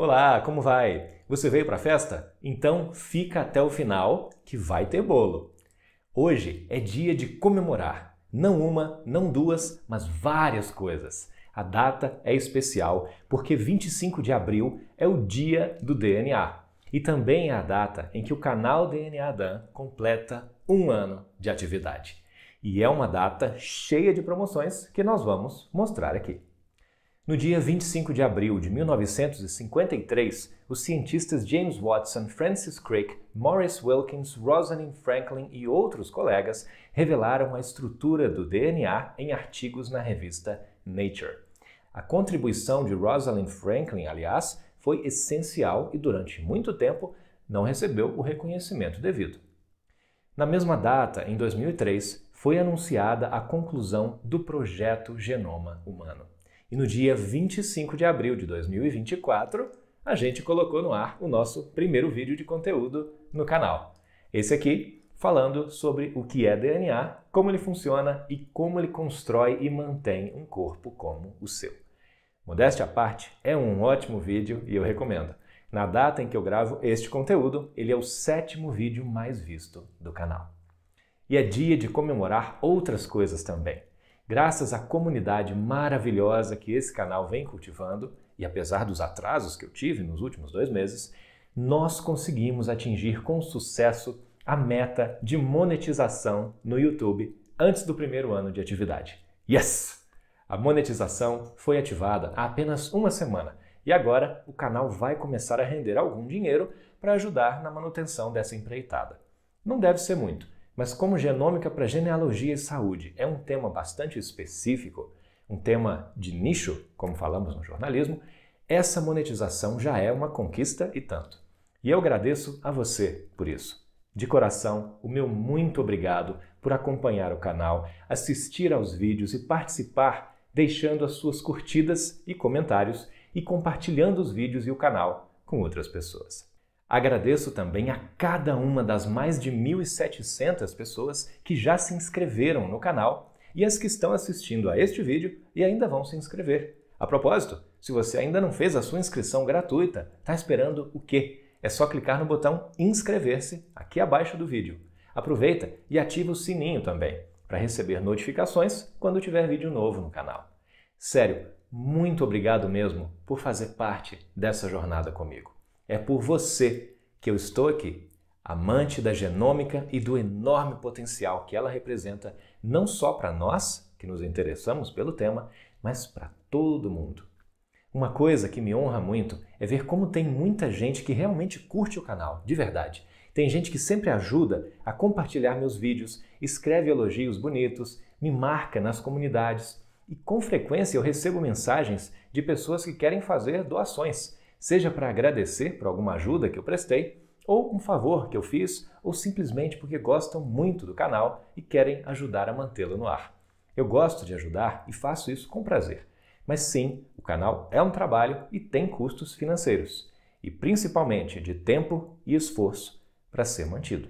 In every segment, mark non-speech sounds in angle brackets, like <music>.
Olá, como vai? Você veio para a festa? Então fica até o final que vai ter bolo. Hoje é dia de comemorar. Não uma, não duas, mas várias coisas. A data é especial porque 25 de abril é o dia do DNA e também é a data em que o canal DNA Dan completa um ano de atividade. E é uma data cheia de promoções que nós vamos mostrar aqui. No dia 25 de abril de 1953, os cientistas James Watson, Francis Crick, Morris Wilkins, Rosalind Franklin e outros colegas revelaram a estrutura do DNA em artigos na revista Nature. A contribuição de Rosalind Franklin, aliás, foi essencial e durante muito tempo não recebeu o reconhecimento devido. Na mesma data, em 2003, foi anunciada a conclusão do projeto Genoma Humano. E no dia 25 de abril de 2024, a gente colocou no ar o nosso primeiro vídeo de conteúdo no canal. Esse aqui falando sobre o que é DNA, como ele funciona e como ele constrói e mantém um corpo como o seu. Modéstia à parte, é um ótimo vídeo e eu recomendo. Na data em que eu gravo este conteúdo, ele é o sétimo vídeo mais visto do canal. E é dia de comemorar outras coisas também. Graças à comunidade maravilhosa que esse canal vem cultivando, e apesar dos atrasos que eu tive nos últimos dois meses, nós conseguimos atingir com sucesso a meta de monetização no YouTube antes do primeiro ano de atividade. Yes! A monetização foi ativada há apenas uma semana e agora o canal vai começar a render algum dinheiro para ajudar na manutenção dessa empreitada. Não deve ser muito, mas como genômica para genealogia e saúde é um tema bastante específico, um tema de nicho, como falamos no jornalismo, essa monetização já é uma conquista e tanto. E eu agradeço a você por isso. De coração, o meu muito obrigado por acompanhar o canal, assistir aos vídeos e participar, deixando as suas curtidas e comentários e compartilhando os vídeos e o canal com outras pessoas. Agradeço também a cada uma das mais de 1.700 pessoas que já se inscreveram no canal e as que estão assistindo a este vídeo e ainda vão se inscrever. A propósito, se você ainda não fez a sua inscrição gratuita, está esperando o quê? É só clicar no botão Inscrever-se aqui abaixo do vídeo. Aproveita e ativa o sininho também para receber notificações quando tiver vídeo novo no canal. Sério, muito obrigado mesmo por fazer parte dessa jornada comigo. É por você que eu estou aqui, amante da genômica e do enorme potencial que ela representa, não só para nós, que nos interessamos pelo tema, mas para todo mundo. Uma coisa que me honra muito é ver como tem muita gente que realmente curte o canal, de verdade. Tem gente que sempre ajuda a compartilhar meus vídeos, escreve elogios bonitos, me marca nas comunidades e com frequência eu recebo mensagens de pessoas que querem fazer doações seja para agradecer por alguma ajuda que eu prestei, ou um favor que eu fiz, ou simplesmente porque gostam muito do canal e querem ajudar a mantê-lo no ar. Eu gosto de ajudar e faço isso com prazer. Mas sim, o canal é um trabalho e tem custos financeiros, e principalmente de tempo e esforço para ser mantido.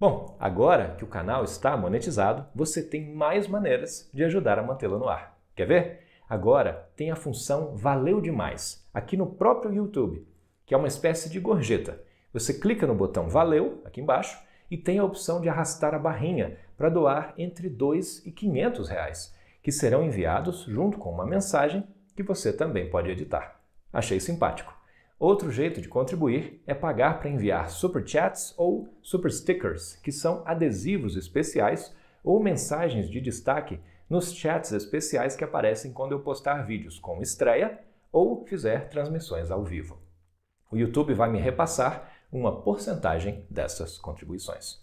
Bom, agora que o canal está monetizado, você tem mais maneiras de ajudar a mantê-lo no ar. Quer ver? Agora tem a função Valeu Demais, aqui no próprio YouTube, que é uma espécie de gorjeta. Você clica no botão Valeu, aqui embaixo, e tem a opção de arrastar a barrinha para doar entre 2 e 500 reais, que serão enviados junto com uma mensagem que você também pode editar. Achei simpático. Outro jeito de contribuir é pagar para enviar super chats ou super stickers, que são adesivos especiais ou mensagens de destaque nos chats especiais que aparecem quando eu postar vídeos com estreia ou fizer transmissões ao vivo. O YouTube vai me repassar uma porcentagem dessas contribuições.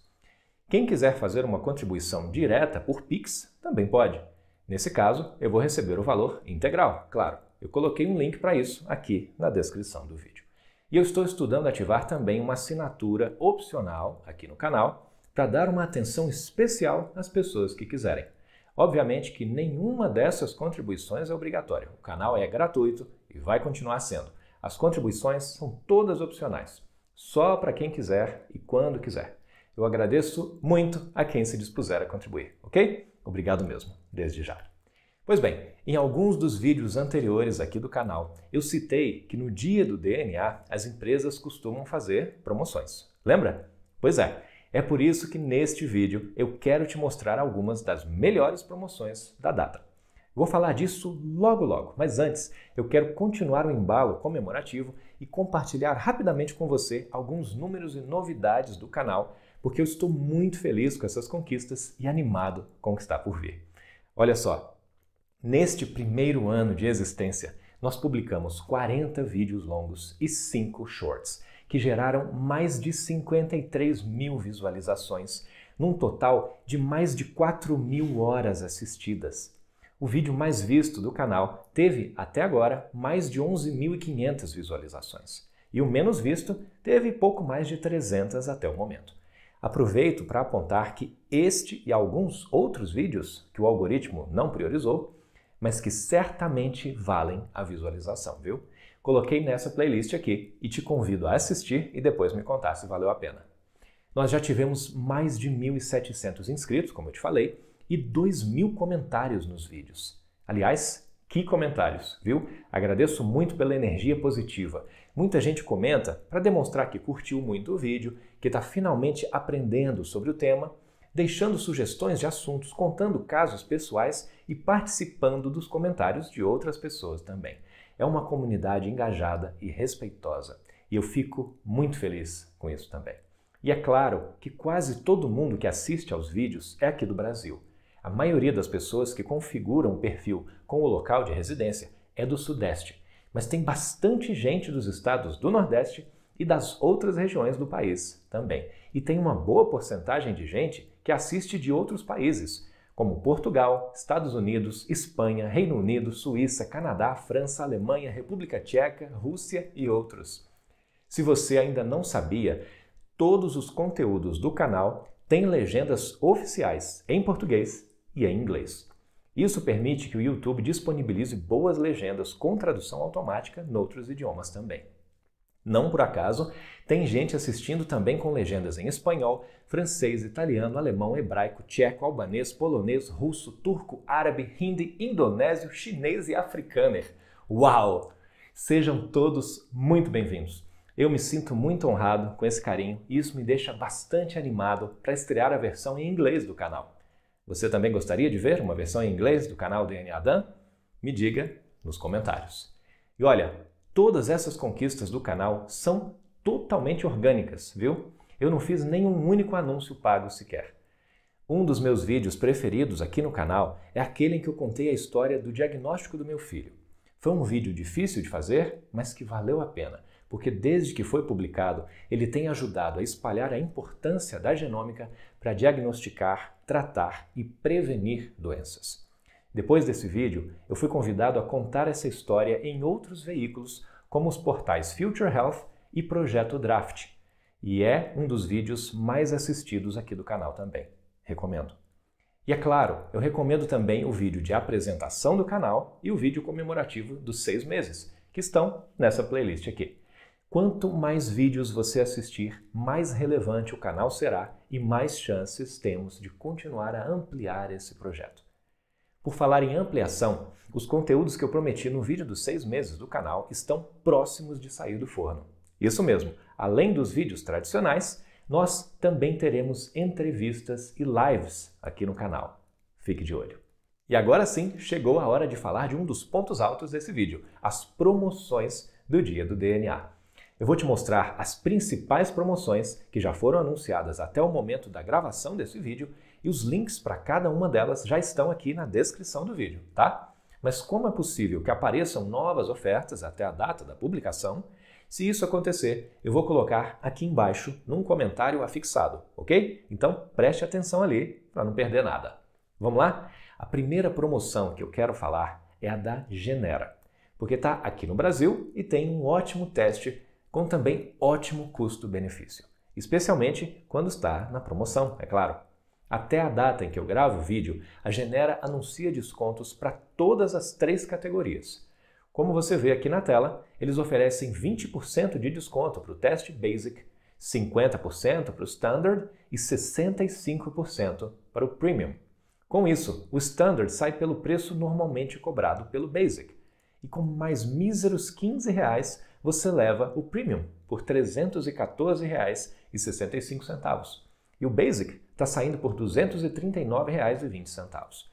Quem quiser fazer uma contribuição direta por Pix também pode. Nesse caso, eu vou receber o valor integral, claro. Eu coloquei um link para isso aqui na descrição do vídeo. E eu estou estudando ativar também uma assinatura opcional aqui no canal para dar uma atenção especial às pessoas que quiserem. Obviamente que nenhuma dessas contribuições é obrigatória. O canal é gratuito e vai continuar sendo. As contribuições são todas opcionais, só para quem quiser e quando quiser. Eu agradeço muito a quem se dispuser a contribuir, ok? Obrigado mesmo, desde já. Pois bem, em alguns dos vídeos anteriores aqui do canal, eu citei que no dia do DNA as empresas costumam fazer promoções. Lembra? Pois é, é por isso que neste vídeo eu quero te mostrar algumas das melhores promoções da data. Vou falar disso logo logo, mas antes eu quero continuar o embalo comemorativo e compartilhar rapidamente com você alguns números e novidades do canal, porque eu estou muito feliz com essas conquistas e animado com o que está por vir. Olha só, neste primeiro ano de existência, nós publicamos 40 vídeos longos e 5 shorts que geraram mais de 53 mil visualizações, num total de mais de 4 mil horas assistidas. O vídeo mais visto do canal teve, até agora, mais de 11.500 visualizações. E o menos visto teve pouco mais de 300 até o momento. Aproveito para apontar que este e alguns outros vídeos que o algoritmo não priorizou, mas que certamente valem a visualização, viu? coloquei nessa playlist aqui e te convido a assistir e depois me contar se valeu a pena. Nós já tivemos mais de 1.700 inscritos, como eu te falei, e 2.000 comentários nos vídeos. Aliás, que comentários, viu? Agradeço muito pela energia positiva. Muita gente comenta para demonstrar que curtiu muito o vídeo, que está finalmente aprendendo sobre o tema, deixando sugestões de assuntos, contando casos pessoais e participando dos comentários de outras pessoas também. É uma comunidade engajada e respeitosa. E eu fico muito feliz com isso também. E é claro que quase todo mundo que assiste aos vídeos é aqui do Brasil. A maioria das pessoas que configuram o perfil com o local de residência é do Sudeste, mas tem bastante gente dos estados do Nordeste e das outras regiões do país também. E tem uma boa porcentagem de gente que assiste de outros países, como Portugal, Estados Unidos, Espanha, Reino Unido, Suíça, Canadá, França, Alemanha, República Tcheca, Rússia e outros. Se você ainda não sabia, todos os conteúdos do canal têm legendas oficiais em português e em inglês. Isso permite que o YouTube disponibilize boas legendas com tradução automática noutros idiomas também. Não por acaso, tem gente assistindo também com legendas em espanhol, francês, italiano, alemão, hebraico, tcheco, albanês, polonês, russo, turco, árabe, hindi, indonésio, chinês e africâner. Uau! Sejam todos muito bem-vindos. Eu me sinto muito honrado com esse carinho e isso me deixa bastante animado para estrear a versão em inglês do canal. Você também gostaria de ver uma versão em inglês do canal DNA Dan? Me diga nos comentários. E olha, Todas essas conquistas do canal são totalmente orgânicas, viu? Eu não fiz nenhum único anúncio pago sequer. Um dos meus vídeos preferidos aqui no canal é aquele em que eu contei a história do diagnóstico do meu filho. Foi um vídeo difícil de fazer, mas que valeu a pena, porque desde que foi publicado, ele tem ajudado a espalhar a importância da genômica para diagnosticar, tratar e prevenir doenças. Depois desse vídeo, eu fui convidado a contar essa história em outros veículos, como os portais Future Health e Projeto Draft, e é um dos vídeos mais assistidos aqui do canal também. Recomendo. E é claro, eu recomendo também o vídeo de apresentação do canal e o vídeo comemorativo dos seis meses, que estão nessa playlist aqui. Quanto mais vídeos você assistir, mais relevante o canal será e mais chances temos de continuar a ampliar esse projeto. Por falar em ampliação, os conteúdos que eu prometi no vídeo dos seis meses do canal estão próximos de sair do forno. Isso mesmo, além dos vídeos tradicionais, nós também teremos entrevistas e lives aqui no canal. Fique de olho. E agora sim, chegou a hora de falar de um dos pontos altos desse vídeo, as promoções do Dia do DNA. Eu vou te mostrar as principais promoções que já foram anunciadas até o momento da gravação desse vídeo e os links para cada uma delas já estão aqui na descrição do vídeo, tá? Mas como é possível que apareçam novas ofertas até a data da publicação? Se isso acontecer, eu vou colocar aqui embaixo num comentário afixado, ok? Então preste atenção ali para não perder nada. Vamos lá? A primeira promoção que eu quero falar é a da Genera, porque está aqui no Brasil e tem um ótimo teste com também ótimo custo-benefício, especialmente quando está na promoção, é claro. Até a data em que eu gravo o vídeo, a Genera anuncia descontos para todas as três categorias. Como você vê aqui na tela, eles oferecem 20% de desconto para o teste Basic, 50% para o Standard e 65% para o Premium. Com isso, o Standard sai pelo preço normalmente cobrado pelo Basic. E com mais míseros R$ 15, reais, você leva o Premium por R$ 314,65. E o Basic está saindo por R$ 239,20.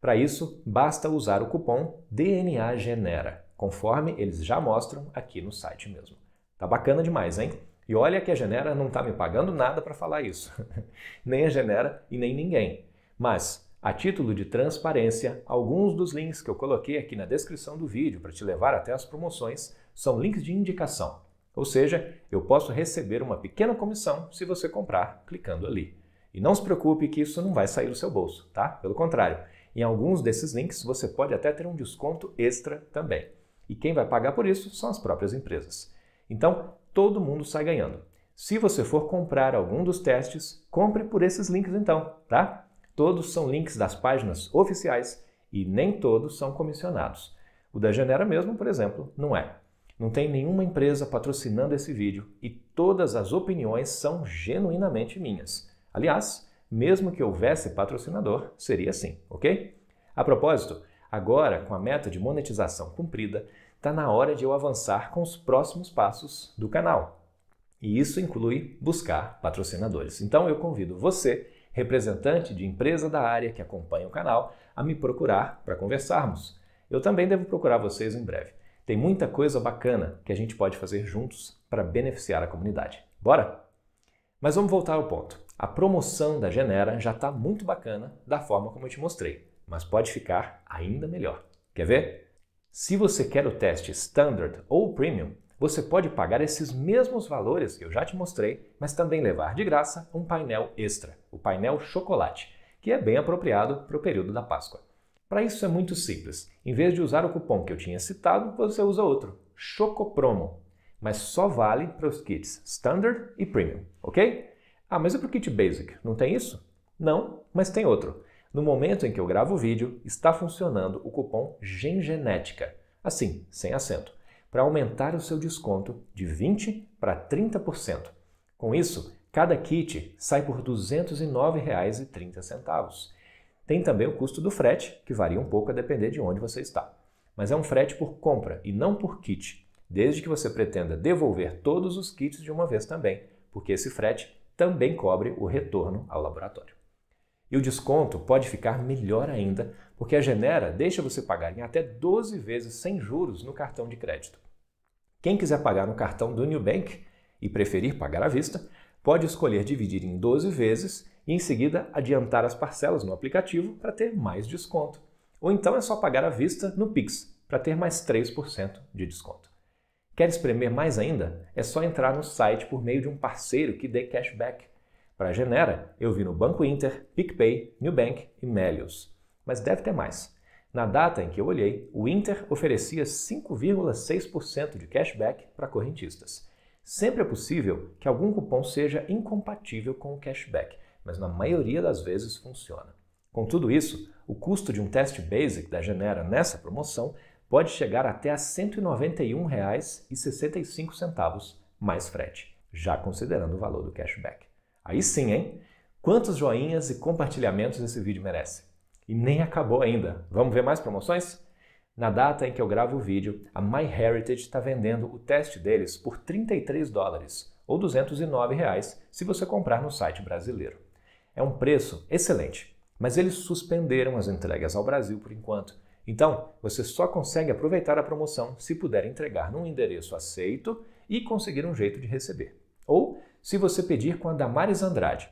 Para isso, basta usar o cupom DNA Genera, conforme eles já mostram aqui no site mesmo. Tá bacana demais, hein? E olha que a Genera não está me pagando nada para falar isso. <laughs> nem a Genera e nem ninguém. Mas, a título de transparência, alguns dos links que eu coloquei aqui na descrição do vídeo para te levar até as promoções são links de indicação. Ou seja, eu posso receber uma pequena comissão se você comprar clicando ali. E não se preocupe que isso não vai sair do seu bolso, tá? Pelo contrário, em alguns desses links você pode até ter um desconto extra também. E quem vai pagar por isso são as próprias empresas. Então, todo mundo sai ganhando. Se você for comprar algum dos testes, compre por esses links então, tá? Todos são links das páginas oficiais e nem todos são comissionados. O da Genera mesmo, por exemplo, não é. Não tem nenhuma empresa patrocinando esse vídeo e todas as opiniões são genuinamente minhas. Aliás, mesmo que houvesse patrocinador, seria assim, ok? A propósito, agora com a meta de monetização cumprida, está na hora de eu avançar com os próximos passos do canal. E isso inclui buscar patrocinadores. Então eu convido você, representante de empresa da área que acompanha o canal, a me procurar para conversarmos. Eu também devo procurar vocês em breve. Tem muita coisa bacana que a gente pode fazer juntos para beneficiar a comunidade. Bora? Mas vamos voltar ao ponto. A promoção da Genera já está muito bacana da forma como eu te mostrei, mas pode ficar ainda melhor. Quer ver? Se você quer o teste Standard ou Premium, você pode pagar esses mesmos valores que eu já te mostrei, mas também levar de graça um painel extra, o painel Chocolate, que é bem apropriado para o período da Páscoa. Para isso é muito simples. Em vez de usar o cupom que eu tinha citado, você usa outro, Chocopromo. Mas só vale para os kits Standard e Premium, ok? Ah, mas é para o Kit Basic? Não tem isso? Não, mas tem outro. No momento em que eu gravo o vídeo, está funcionando o cupom GENGENETICA, assim, sem acento, para aumentar o seu desconto de 20% para 30%. Com isso, cada kit sai por R$ 209,30. Tem também o custo do frete, que varia um pouco a depender de onde você está. Mas é um frete por compra e não por kit, desde que você pretenda devolver todos os kits de uma vez também, porque esse frete também cobre o retorno ao laboratório. E o desconto pode ficar melhor ainda, porque a Genera deixa você pagar em até 12 vezes sem juros no cartão de crédito. Quem quiser pagar no cartão do Nubank e preferir pagar à vista, pode escolher dividir em 12 vezes e em seguida adiantar as parcelas no aplicativo para ter mais desconto. Ou então é só pagar à vista no Pix para ter mais 3% de desconto. Quer espremer mais ainda? É só entrar no site por meio de um parceiro que dê cashback. Para a Genera, eu vi no Banco Inter, PicPay, Nubank e Melios, Mas deve ter mais. Na data em que eu olhei, o Inter oferecia 5,6% de cashback para correntistas. Sempre é possível que algum cupom seja incompatível com o cashback, mas na maioria das vezes funciona. Com tudo isso, o custo de um teste basic da Genera nessa promoção pode chegar até a R$ 191,65 mais frete, já considerando o valor do cashback. Aí sim, hein? Quantos joinhas e compartilhamentos esse vídeo merece? E nem acabou ainda. Vamos ver mais promoções? Na data em que eu gravo o vídeo, a MyHeritage está vendendo o teste deles por 33 dólares ou 209 reais se você comprar no site brasileiro. É um preço excelente, mas eles suspenderam as entregas ao Brasil por enquanto então, você só consegue aproveitar a promoção se puder entregar num endereço aceito e conseguir um jeito de receber. Ou se você pedir com a Damares Andrade.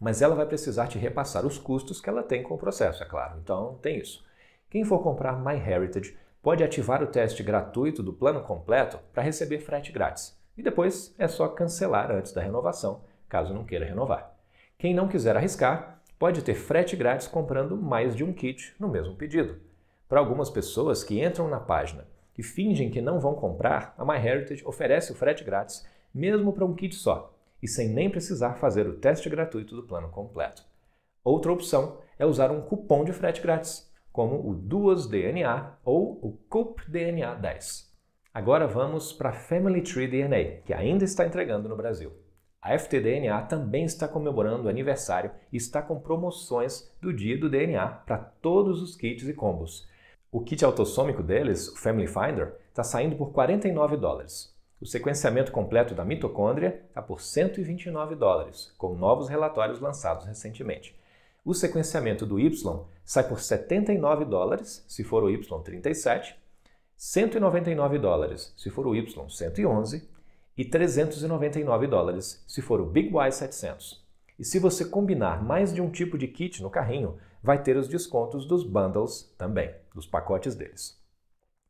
Mas ela vai precisar te repassar os custos que ela tem com o processo, é claro. Então, tem isso. Quem for comprar MyHeritage pode ativar o teste gratuito do plano completo para receber frete grátis. E depois é só cancelar antes da renovação, caso não queira renovar. Quem não quiser arriscar, pode ter frete grátis comprando mais de um kit no mesmo pedido. Para algumas pessoas que entram na página e fingem que não vão comprar, a MyHeritage oferece o frete grátis, mesmo para um kit só, e sem nem precisar fazer o teste gratuito do plano completo. Outra opção é usar um cupom de frete grátis, como o Duas DNA ou o Coop 10. Agora vamos para a Family Tree DNA, que ainda está entregando no Brasil. A FTDNA também está comemorando o aniversário e está com promoções do Dia do DNA para todos os kits e combos. O kit autossômico deles, o Family Finder, está saindo por 49 dólares. O sequenciamento completo da mitocôndria está por 129 dólares, com novos relatórios lançados recentemente. O sequenciamento do Y sai por 79 dólares, se for o Y37, 199 dólares, se for o Y111, e 399 dólares, se for o Big Y700. E se você combinar mais de um tipo de kit no carrinho, vai ter os descontos dos bundles também, dos pacotes deles.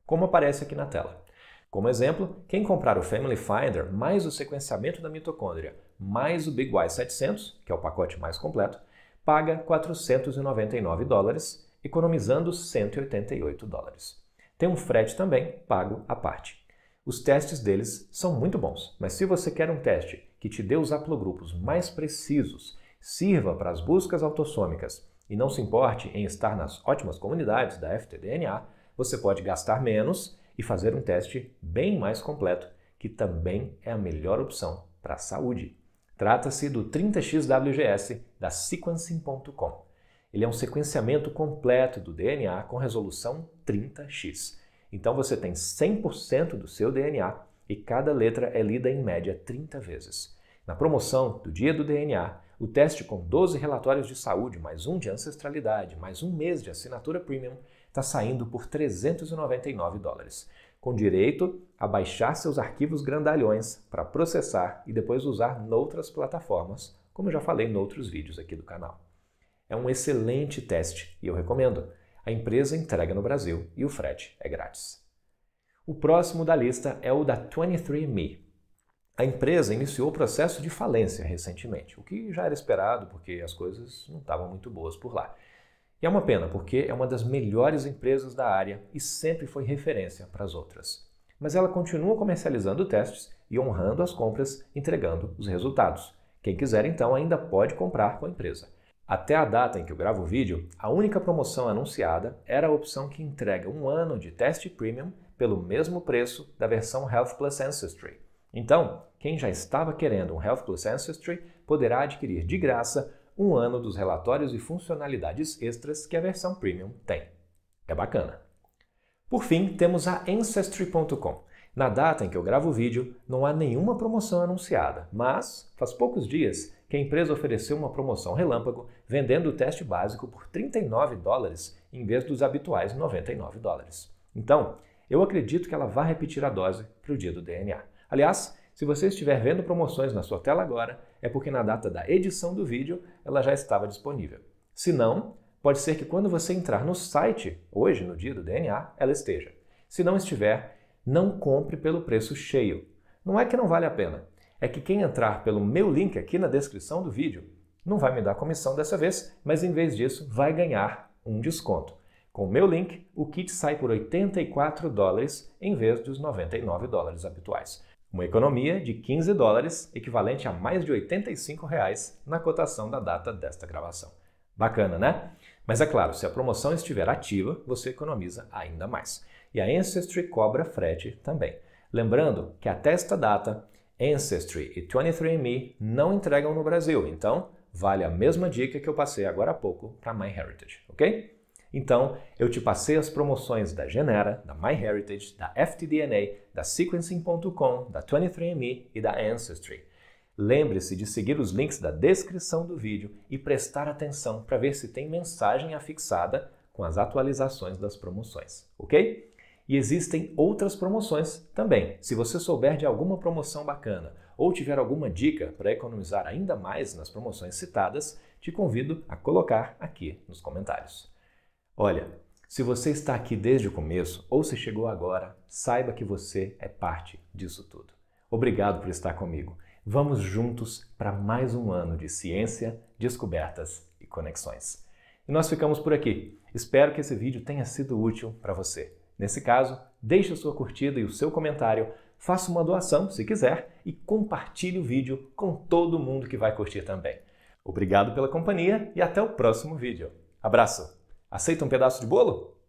Como aparece aqui na tela. Como exemplo, quem comprar o Family Finder mais o sequenciamento da mitocôndria mais o Big Y 700, que é o pacote mais completo, paga 499 dólares, economizando 188 dólares. Tem um frete também pago à parte. Os testes deles são muito bons, mas se você quer um teste que te dê os haplogrupos mais precisos, sirva para as buscas autossômicas e não se importe em estar nas ótimas comunidades da FTDNA, você pode gastar menos e fazer um teste bem mais completo, que também é a melhor opção para a saúde. Trata-se do 30xWGS da sequencing.com. Ele é um sequenciamento completo do DNA com resolução 30x. Então você tem 100% do seu DNA e cada letra é lida em média 30 vezes. Na promoção do Dia do DNA, o teste com 12 relatórios de saúde, mais um de ancestralidade, mais um mês de assinatura premium, está saindo por 399 dólares, com direito a baixar seus arquivos grandalhões para processar e depois usar noutras plataformas, como eu já falei em outros vídeos aqui do canal. É um excelente teste e eu recomendo. A empresa entrega no Brasil e o frete é grátis. O próximo da lista é o da 23andMe, a empresa iniciou o processo de falência recentemente, o que já era esperado porque as coisas não estavam muito boas por lá. E é uma pena, porque é uma das melhores empresas da área e sempre foi referência para as outras. Mas ela continua comercializando testes e honrando as compras, entregando os resultados. Quem quiser, então, ainda pode comprar com a empresa. Até a data em que eu gravo o vídeo, a única promoção anunciada era a opção que entrega um ano de teste premium pelo mesmo preço da versão Health Plus Ancestry. Então, quem já estava querendo um Health Plus Ancestry poderá adquirir de graça um ano dos relatórios e funcionalidades extras que a versão Premium tem. É bacana! Por fim, temos a Ancestry.com. Na data em que eu gravo o vídeo, não há nenhuma promoção anunciada, mas faz poucos dias que a empresa ofereceu uma promoção relâmpago vendendo o teste básico por 39 dólares em vez dos habituais 99 dólares. Então, eu acredito que ela vai repetir a dose para o dia do DNA. Aliás, se você estiver vendo promoções na sua tela agora, é porque na data da edição do vídeo ela já estava disponível. Se não, pode ser que quando você entrar no site, hoje, no dia do DNA, ela esteja. Se não estiver, não compre pelo preço cheio. Não é que não vale a pena, é que quem entrar pelo meu link aqui na descrição do vídeo não vai me dar comissão dessa vez, mas em vez disso vai ganhar um desconto. Com o meu link, o kit sai por 84 dólares em vez dos 99 dólares habituais. Uma economia de 15 dólares, equivalente a mais de 85 reais na cotação da data desta gravação. Bacana, né? Mas é claro, se a promoção estiver ativa, você economiza ainda mais. E a Ancestry cobra frete também. Lembrando que até esta data, Ancestry e 23andMe não entregam no Brasil, então vale a mesma dica que eu passei agora há pouco para MyHeritage, ok? Então, eu te passei as promoções da Genera, da MyHeritage, da FTDNA, da Sequencing.com, da 23andMe e da Ancestry. Lembre-se de seguir os links da descrição do vídeo e prestar atenção para ver se tem mensagem afixada com as atualizações das promoções, ok? E existem outras promoções também. Se você souber de alguma promoção bacana ou tiver alguma dica para economizar ainda mais nas promoções citadas, te convido a colocar aqui nos comentários. Olha, se você está aqui desde o começo ou se chegou agora, saiba que você é parte disso tudo. Obrigado por estar comigo. Vamos juntos para mais um ano de ciência, descobertas e conexões. E nós ficamos por aqui. Espero que esse vídeo tenha sido útil para você. Nesse caso, deixe a sua curtida e o seu comentário, faça uma doação, se quiser, e compartilhe o vídeo com todo mundo que vai curtir também. Obrigado pela companhia e até o próximo vídeo. Abraço! Aceita um pedaço de bolo?